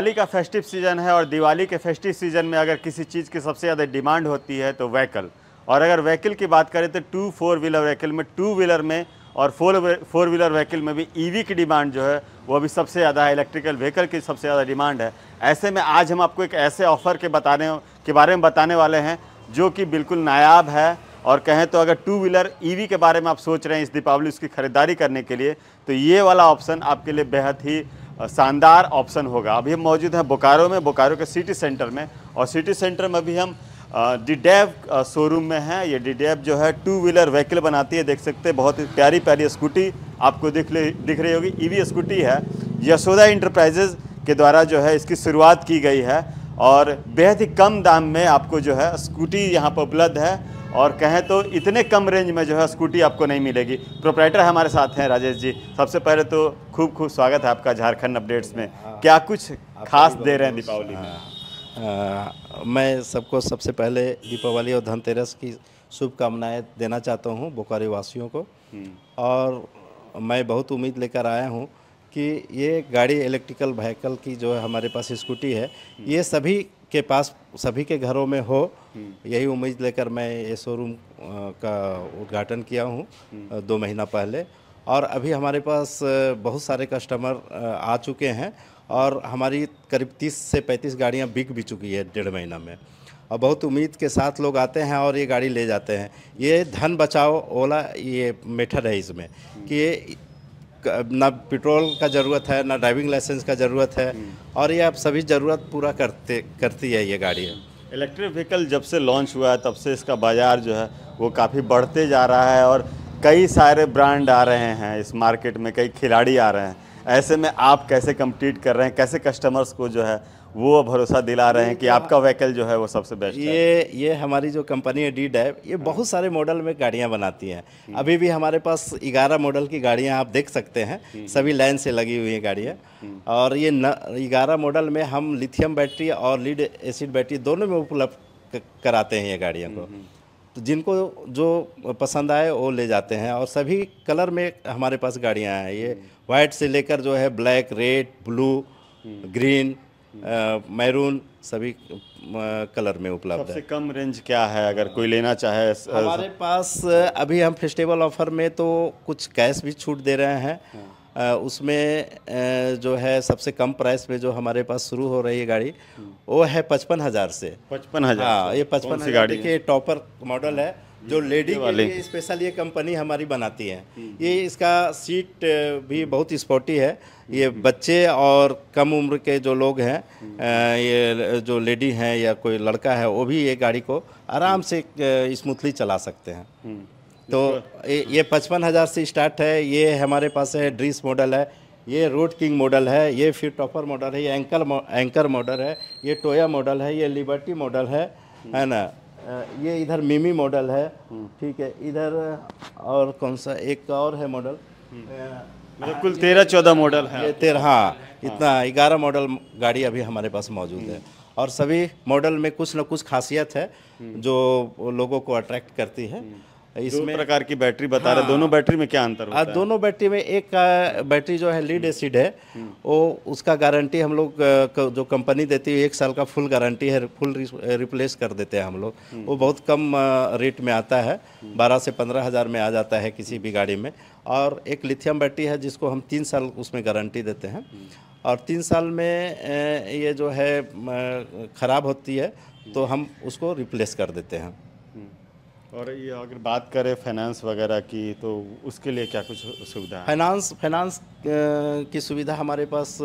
दिवाली का festive season है और दिवाली के फेस्टिव सीज़न में अगर किसी चीज़ की सबसे ज़्यादा डिमांड होती है तो व्हीकल और अगर व्हीकल की बात करें तो टू फोर व्हीलर व्हीकल में टू व्हीलर में और फोर फोर व्हीलर व्हीकल में भी ईवी e की डिमांड जो है वो भी सबसे ज़्यादा है इलेक्ट्रिकल व्हीकल की सबसे ज़्यादा डिमांड है ऐसे में आज हम आपको एक ऐसे ऑफ़र के बताने के बारे में बताने वाले हैं जो कि बिल्कुल नायाब है और कहें तो अगर टू व्हीलर ईवी के बारे में आप सोच रहे हैं इस दीपावली उसकी ख़रीदारी करने के लिए तो ये वाला ऑप्शन आपके लिए बेहद ही शानदार ऑप्शन होगा अभी हम मौजूद हैं बोकारो में बोकारो के सिटी सेंटर में और सिटी सेंटर में अभी हम डिडेव शोरूम में हैं ये डिडेव जो है टू व्हीलर व्हीकल बनाती है देख सकते हैं बहुत ही प्यारी प्यारी स्कूटी आपको दिख दिख रही होगी ईवी स्कूटी है यशोदा इंटरप्राइजेज़ के द्वारा जो है इसकी शुरुआत की गई है और बेहद ही कम दाम में आपको जो है स्कूटी यहाँ पर उपलब्ध है और कहें तो इतने कम रेंज में जो है स्कूटी आपको नहीं मिलेगी प्रोपराइटर हमारे साथ हैं राजेश जी सबसे पहले तो खूब खूब स्वागत है आपका झारखंड अपडेट्स में हाँ। क्या कुछ खास दे रहे हैं दीपावली में हाँ। मैं सबको सबसे पहले दीपावली और धनतेरस की शुभकामनाएँ देना चाहता हूँ वासियों को हम्म। और मैं बहुत उम्मीद लेकर आया हूँ कि ये गाड़ी इलेक्ट्रिकल व्हीकल की जो है हमारे पास स्कूटी है हम्म। ये सभी के पास सभी के घरों में हो हम्म। यही उम्मीद लेकर मैं ये शोरूम का उद्घाटन किया हूँ हम्म। दो महीना पहले और अभी हमारे पास बहुत सारे कस्टमर आ चुके हैं और हमारी करीब 30 से 35 गाड़ियाँ बिक भी चुकी है डेढ़ महीना में और बहुत उम्मीद के साथ लोग आते हैं और ये गाड़ी ले जाते हैं ये धन बचाओ ओला ये मेठर है इसमें कि ना पेट्रोल का ज़रूरत है ना ड्राइविंग लाइसेंस का ज़रूरत है हम्म। और ये आप सभी ज़रूरत पूरा करते करती है ये गाड़ी इलेक्ट्रिक व्हीकल जब से लॉन्च हुआ है तब से इसका बाज़ार जो है वो काफ़ी बढ़ते जा रहा है और कई सारे ब्रांड आ रहे हैं इस मार्केट में कई खिलाड़ी आ रहे हैं ऐसे में आप कैसे कम्पीट कर रहे हैं कैसे कस्टमर्स को जो है वो भरोसा दिला रहे हैं कि आपका व्हीकल जो है वो सबसे बेस्ट ये है। ये हमारी जो कंपनी है डी डैब ये हाँ। बहुत सारे मॉडल में गाड़ियाँ बनाती हैं अभी भी हमारे पास ग्यारह मॉडल की गाड़ियाँ आप देख सकते हैं सभी लाइन से लगी हुई हैं गाड़ियाँ और ये ग्यारह मॉडल में हम लिथियम बैटरी और लीड एसिड बैटरी दोनों में उपलब्ध कराते हैं ये गाड़ियों को हम्म, हम्म। तो जिनको जो पसंद आए वो ले जाते हैं और सभी कलर में हमारे पास गाड़ियाँ हैं ये वाइट हम्म। से लेकर जो है black red blue green maroon सभी कलर में उपलब्ध है सबसे कम रेंज क्या है अगर कोई लेना चाहे हमारे पास अभी हम फेस्टिवल ऑफर में तो कुछ कैश भी छूट दे रहे हैं हाँ। उसमें जो है सबसे कम प्राइस में जो हमारे पास शुरू हो रही है गाड़ी हाँ। वो है पचपन हज़ार से पचपन हज़ार हाँ ये पचपन हज़ार गाड़ी के टॉपर मॉडल है जो लेडी के लिए स्पेशल ये कंपनी हमारी बनाती है हम्म, हम्म। ये इसका सीट भी बहुत स्पोर्टी है ये बच्चे और कम उम्र के जो लोग हैं हम्म। ये जो लेडी हैं या कोई लड़का है वो भी ये गाड़ी को आराम से स्मूथली चला सकते हैं तो ये पचपन हज़ार से स्टार्ट है ये हमारे पास है ड्रीस मॉडल है ये रोड किंग मॉडल है ये फिर टॉपर मॉडल है ये एंकर एंकर मॉडल है ये टोया मॉडल है ये लिबर्टी मॉडल है है ना ये इधर मिमी मॉडल है हम्म। ठीक है इधर और कौन सा एक और है मॉडल हम्म। बिल्कुल मतलब कुल तेरह चौदह मॉडल है ये तेरह हाँ, हाँ इतना ग्यारह मॉडल गाड़ी अभी हमारे पास मौजूद है हम्म। और सभी मॉडल में कुछ ना कुछ खासियत है जो लोगों को अट्रैक्ट करती है इसमें प्रकार की बैटरी बता हाँ, रहे दोनों बैटरी में क्या अंतर हाँ, होता है दोनों बैटरी में एक बैटरी जो है लीड एसिड है हम्म। वो उसका गारंटी हम लोग जो कंपनी देती है एक साल का फुल गारंटी है फुल रिप्लेस कर देते हैं हम लोग हम्म। वो बहुत कम रेट में आता है बारह से पंद्रह हज़ार में आ जाता है किसी भी गाड़ी में और एक लिथियम बैटरी है जिसको हम तीन साल उसमें गारंटी देते हैं हम्म। और तीन साल में ये जो है ख़राब होती है तो हम उसको रिप्लेस कर देते हैं और ये अगर बात करें फाइनेंस वगैरह की तो उसके लिए क्या कुछ सुविधा फाइनेंस फाइनेंस की सुविधा हमारे पास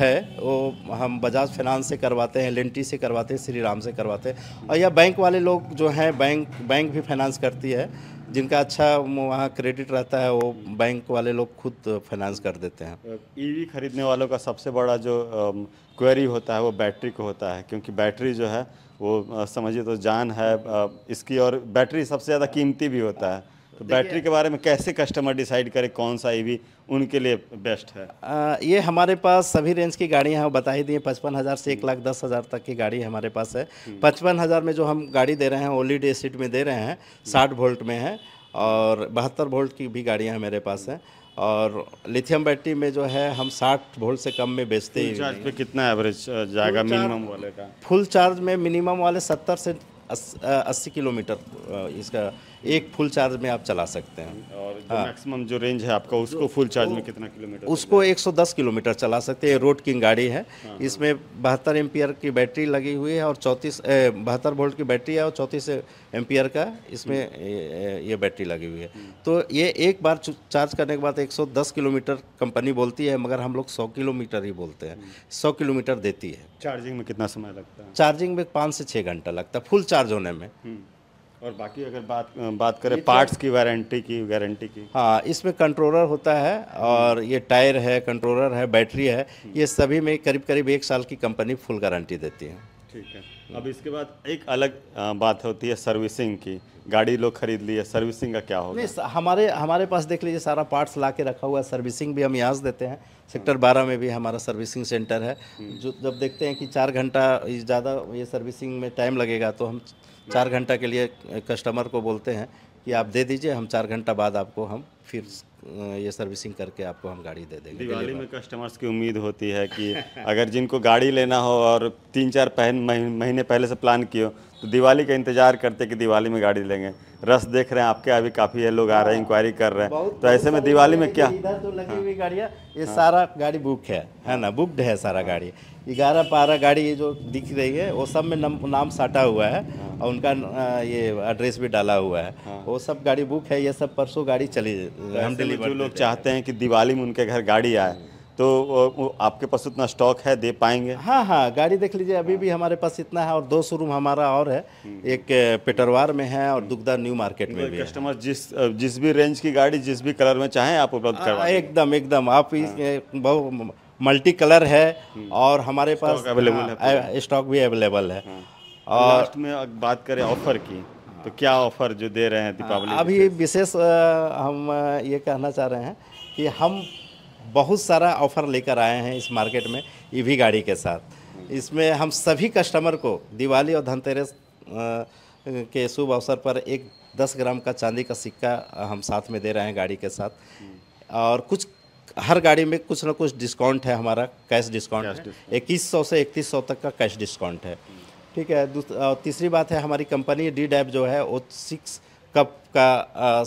है वो हम बजाज फाइनेंस से करवाते हैं लेंटी से करवाते हैं श्री राम से करवाते हैं और या बैंक वाले लोग जो हैं बैंक बैंक भी फाइनेंस करती है जिनका अच्छा वहाँ क्रेडिट रहता है वो बैंक वाले लोग खुद फाइनेंस कर देते हैं ईवी e खरीदने वालों का सबसे बड़ा जो क्वेरी होता है वो बैटरी को होता है क्योंकि बैटरी जो है वो समझिए तो जान है इसकी और बैटरी सबसे ज़्यादा कीमती भी होता है तो बैटरी के बारे में कैसे कस्टमर डिसाइड करे कौन सा ई e उनके लिए बेस्ट है आ, ये हमारे पास सभी रेंज की गाड़ियाँ हैं बता ही दिए पचपन हज़ार से एक लाख दस हज़ार तक की गाड़ी हमारे पास है हम्म। पचपन हज़ार में जो हम गाड़ी दे रहे हैं ओलिड एसिड में दे रहे हैं हम्म। साठ वोल्ट में है और बहत्तर वोल्ट की भी गाड़ियाँ मेरे पास हैं और लिथियम बैटरी में जो है हम 60 वोल्ट से कम में बेचते हैं चार्ज पे कितना एवरेज जाएगा मिनिमम वाले का फुल चार्ज में मिनिमम वाले 70 से 80 किलोमीटर इसका एक फुल चार्ज में आप चला सकते हैं और जो हाँ। मैक्सिमम जो रेंज है आपका उसको फुल चार्ज में कितना किलोमीटर उसको 110 किलोमीटर चला सकते हैं रोड की गाड़ी है हाँ, हाँ, इसमें बहत्तर एम्पियर की बैटरी लगी हुई है और चौंतीस बहत्तर वोल्ट की बैटरी है और चौंतीस एम्पियर का इसमें हम्म। ये बैटरी लगी हुई है तो ये एक बार चार्ज करने के बाद एक किलोमीटर कंपनी बोलती है मगर हम लोग सौ किलोमीटर ही बोलते हैं हम्म। सौ किलोमीटर देती है चार्जिंग में कितना समय लगता है चार्जिंग में पाँच से छः घंटा लगता है फुल चार्ज होने में हम्म। और बाकी अगर बात बात करें पार्ट्स की वारंटी की गारंटी की हाँ इसमें कंट्रोलर होता है और ये टायर है कंट्रोलर है बैटरी है ये सभी में करीब करीब एक साल की कंपनी फुल गारंटी देती है ठीक है अब इसके बाद एक अलग बात होती है सर्विसिंग की गाड़ी लोग खरीद लिए सर्विसिंग का क्या होगा नहीं हमारे हमारे पास देख लीजिए सारा पार्ट्स ला के रखा हुआ है सर्विसिंग भी हम यहाँ से देते हैं सेक्टर हाँ। बारह में भी हमारा सर्विसिंग सेंटर है हम्म। जो जब देखते हैं कि चार घंटा ज़्यादा ये सर्विसिंग में टाइम लगेगा तो हम चार घंटा के लिए कस्टमर को बोलते हैं कि आप दे दीजिए हम चार घंटा बाद आपको हम फिर ये सर्विसिंग करके आपको हम गाड़ी दे देंगे दिवाली में कस्टमर्स की उम्मीद होती है कि अगर जिनको गाड़ी लेना हो और तीन चार पहन महीने पहले से प्लान किए तो दिवाली का इंतजार करते कि दिवाली में गाड़ी लेंगे रस देख रहे हैं आपके अभी काफ़ी है लोग आ रहे हैं इंक्वायरी कर रहे हैं तो ऐसे में दिवाली में क्या तो लगी हाँ। हुई गाड़ियाँ ये हाँ। सारा गाड़ी बुक है है ना बुकड है सारा गाड़ी ग्यारह बारह गाड़ी ये जो दिख रही है वो सब में नम, नाम साटा हुआ है हाँ। और उनका ये एड्रेस भी डाला हुआ है हाँ। वो सब गाड़ी बुक है ये सब परसों गाड़ी चली तो हम डिलीवर जो लोग चाहते हैं कि दिवाली में उनके घर गाड़ी आए तो आपके पास उतना स्टॉक है दे पाएंगे हाँ हाँ गाड़ी देख लीजिए अभी हाँ। भी हमारे पास इतना है और दो शोरूम हमारा और है हम्म। एक पेटरवार में है और दुगदा न्यू मार्केट में तो भी कस्टमर जिस जिस भी रेंज की गाड़ी जिस भी कलर में चाहें आप उपलब्ध हाँ, करवा एकदम एकदम आप हाँ। बहुत मल्टी कलर है हम्म। और हमारे पास अवेलेबल है स्टॉक हाँ, भी अवेलेबल है हाँ। और लास्ट में बात करें ऑफर की तो हाँ। क्या ऑफर जो दे रहे हैं दीपावली अभी विशेष हम ये कहना चाह रहे हैं कि हम बहुत सारा ऑफर लेकर आए हैं इस मार्केट में ईवी e गाड़ी के साथ हम्म। इसमें हम सभी कस्टमर को दिवाली और धनतेरस के शुभ अवसर पर एक दस ग्राम का चांदी का सिक्का हम साथ में दे रहे हैं गाड़ी के साथ हम्म। और कुछ हर गाड़ी में कुछ ना कुछ डिस्काउंट है हमारा कैश डिस्काउंट इक्कीस सौ से इकतीस सौ तक का कैश डिस्काउंट है ठीक है तीसरी बात है हमारी कंपनी डी डैब जो है वो सिक्स कप का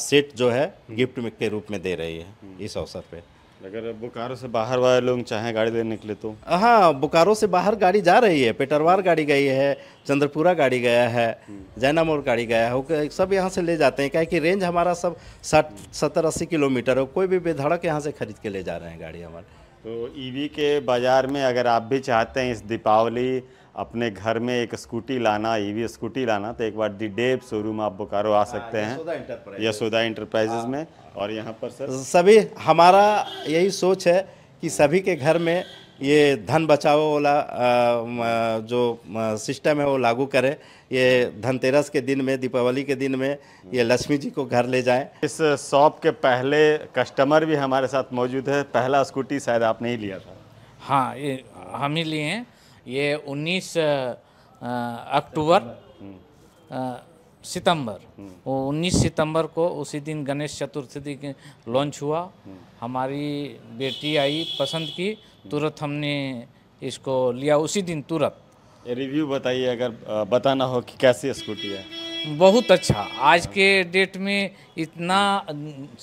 सेट जो है गिफ्ट के रूप में दे रही है इस अवसर पर अगर बोकारो से बाहर वाले लोग चाहें गाड़ी लेने के लिए तो हाँ बोकारो से बाहर गाड़ी जा रही है पेटरवार गाड़ी गई है चंद्रपुरा गाड़ी गया है हम्म। जैना गाड़ी गया है वो सब यहाँ से ले जाते हैं क्या कि रेंज हमारा सब साठ सत्तर अस्सी किलोमीटर है कोई भी बेधड़क यहाँ से खरीद के ले जा रहे हैं गाड़ी हमारे तो ईवी e के बाज़ार में अगर आप भी चाहते हैं इस दीपावली अपने घर में एक स्कूटी लाना ईवी e स्कूटी लाना तो एक बार दी डेब शोरूम आप बोकारो आ हाँ, सकते हैं यशोदा इंटरप्राइजेज हाँ। में और यहाँ पर सर सभी हमारा यही सोच है कि सभी के घर में ये धन बचाओ वाला जो सिस्टम है वो लागू करें ये धनतेरस के दिन में दीपावली के दिन में ये लक्ष्मी जी को घर ले जाएं इस शॉप के पहले कस्टमर भी हमारे साथ मौजूद है पहला स्कूटी शायद आपने ही लिया था हाँ ये हम ही लिए हैं ये 19 अक्टूबर सितंबर वो 19 सितंबर को उसी दिन गणेश चतुर्थी के लॉन्च हुआ हमारी बेटी आई पसंद की तुरंत हमने इसको लिया उसी दिन तुरंत रिव्यू बताइए अगर बताना हो कि कैसी स्कूटी है बहुत अच्छा आज के डेट में इतना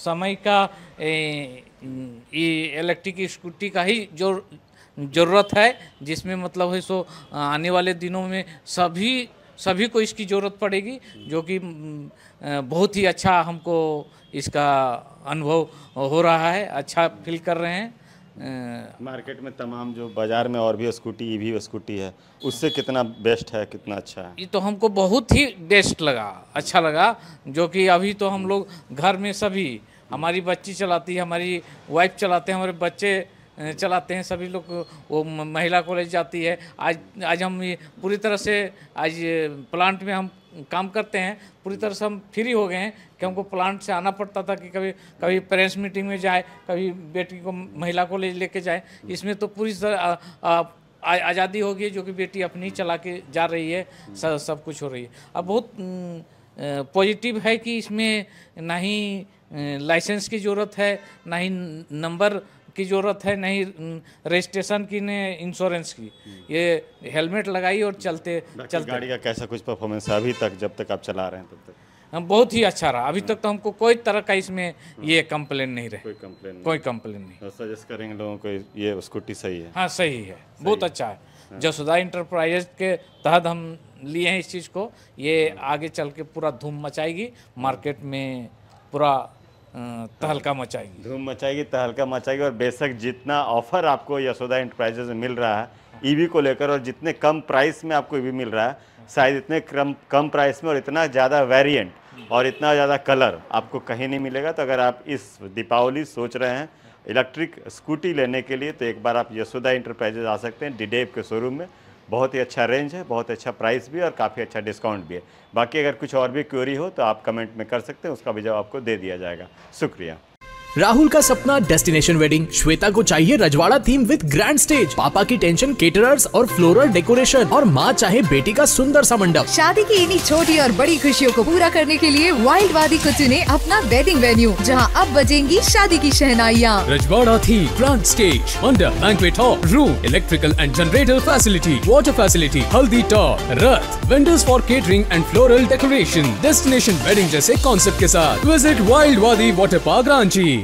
समय का ये इलेक्ट्रिक स्कूटी का ही जो ज़रूरत है जिसमें मतलब है सो आने वाले दिनों में सभी सभी को इसकी ज़रूरत पड़ेगी जो कि बहुत ही अच्छा हमको इसका अनुभव हो रहा है अच्छा फील कर रहे हैं मार्केट में तमाम जो बाज़ार में और भी स्कूटी ई भी स्कूटी है उससे कितना बेस्ट है कितना अच्छा है ये तो हमको बहुत ही बेस्ट लगा अच्छा लगा जो कि अभी तो हम लोग घर में सभी हमारी बच्ची चलाती है हमारी वाइफ चलाते हैं हमारे बच्चे चलाते हैं सभी लोग वो महिला कॉलेज जाती है आज आज हम पूरी तरह से आज प्लांट में हम काम करते हैं पूरी तरह से हम फ्री हो गए हैं कि हमको प्लांट से आना पड़ता था कि कभी कभी पेरेंट्स मीटिंग में जाए कभी बेटी को महिला कॉलेज लेके जाए इसमें तो पूरी तरह आज़ादी होगी जो कि बेटी अपनी चला के जा रही है सब, सब कुछ हो रही है अब बहुत पॉजिटिव है कि इसमें ना ही लाइसेंस की ज़रूरत है ना ही नंबर की ज़रूरत है नहीं रजिस्ट्रेशन की ने इंश्योरेंस की ये हेलमेट लगाई और चलते चलते गाड़ी का कैसा कुछ परफॉर्मेंस है अभी तक जब तक आप चला रहे हैं तब तक हम बहुत ही अच्छा रहा अभी तक तो हमको कोई तरह का इसमें हाँ। ये कंप्लेन नहीं रहे कोई कम्प्लेन कोई नहीं सजेस्ट करेंगे लोगों को ये स्कूटी सही है हाँ सही है बहुत अच्छा है हाँ। जसुदा इंटरप्राइजेज के तहत हम लिए हैं इस चीज़ को ये हाँ। आगे चल के पूरा धूम मचाएगी मार्केट हाँ। में पूरा तहलका मचाएगी धूम मचाएगी तहलका मचाएगी और बेशक जितना ऑफर आपको यशोदा इंटरप्राइजेज में मिल रहा है ईवी को लेकर और जितने कम प्राइस में आपको ईवी मिल रहा है शायद इतने कम कम प्राइस में और इतना ज़्यादा वेरिएंट और इतना ज़्यादा कलर आपको कहीं नहीं मिलेगा तो अगर आप इस दीपावली सोच रहे हैं इलेक्ट्रिक स्कूटी लेने के लिए तो एक बार आप यशोदा इंटरप्राइजेज आ सकते हैं डिडेप के शोरूम में बहुत ही अच्छा रेंज है बहुत अच्छा प्राइस भी और काफ़ी अच्छा डिस्काउंट भी है बाकी अगर कुछ और भी क्वेरी हो तो आप कमेंट में कर सकते हैं उसका भी जवाब आपको दे दिया जाएगा शुक्रिया राहुल का सपना डेस्टिनेशन वेडिंग श्वेता को चाहिए रजवाड़ा थीम विद ग्रैंड स्टेज पापा की टेंशन केटरर्स और फ्लोरल डेकोरेशन और माँ चाहे बेटी का सुंदर सा मंडप शादी की इन्हीं छोटी और बड़ी खुशियों को पूरा करने के लिए वाइल्ड वादी को चुने अपना वेडिंग वेन्यू जहाँ अब बजेंगी शादी की शहनाइया रजवाड़ा थीम ग्रांड स्टेज मंडप banquet hall room electrical and generator facility water facility हल्दी टॉप रथ windows for catering and floral decoration destination wedding जैसे कॉन्सेप्ट के साथ visit wild Wadi water park Ranchi